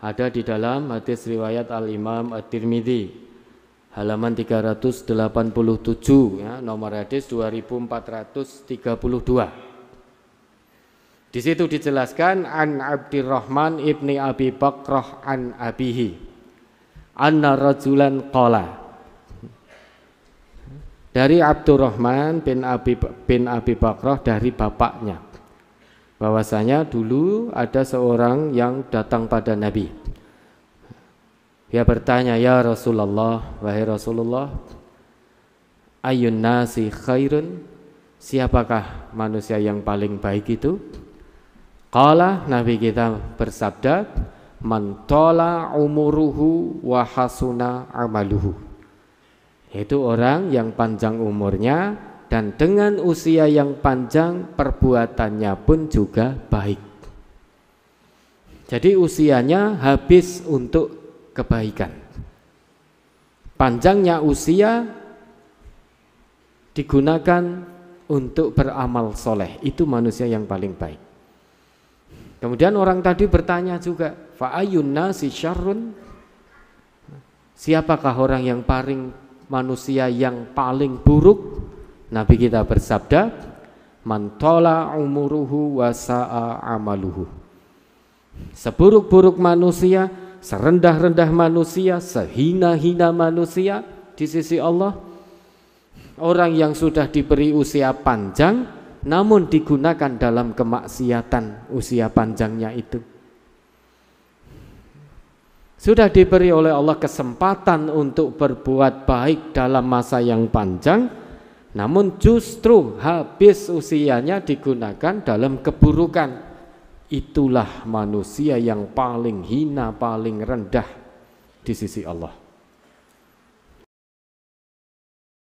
ada di dalam hadis riwayat Al-Imam At-Tirmidzi halaman 387 ya, nomor hadis 2432. Di situ dijelaskan an Abdurrahman ibni Abi Bakrah an abihi anna rajulan qala dari Abdurrahman bin Abi bin Abi Bakrah dari bapaknya bahwasanya dulu ada seorang yang datang pada Nabi. Dia bertanya, "Ya Rasulullah, wahai Rasulullah, ayun nasi khairun? Siapakah manusia yang paling baik itu?" Qala Nabi kita bersabda, "Man tola umuruhu wa hasuna amaluhu." Itu orang yang panjang umurnya, dan dengan usia yang panjang perbuatannya pun juga baik. Jadi usianya habis untuk kebaikan. Panjangnya usia digunakan untuk beramal soleh. Itu manusia yang paling baik. Kemudian orang tadi bertanya juga, fa'ayunna si syarrun? Siapakah orang yang paling manusia yang paling buruk? Nabi kita bersabda, "Mantola umuruhu wasa'a amaluhu." Seburuk-buruk manusia, serendah-rendah manusia, sehina-hina manusia di sisi Allah, orang yang sudah diberi usia panjang namun digunakan dalam kemaksiatan usia panjangnya itu. Sudah diberi oleh Allah kesempatan untuk berbuat baik dalam masa yang panjang, namun justru habis usianya digunakan dalam keburukan. Itulah manusia yang paling hina, paling rendah di sisi Allah.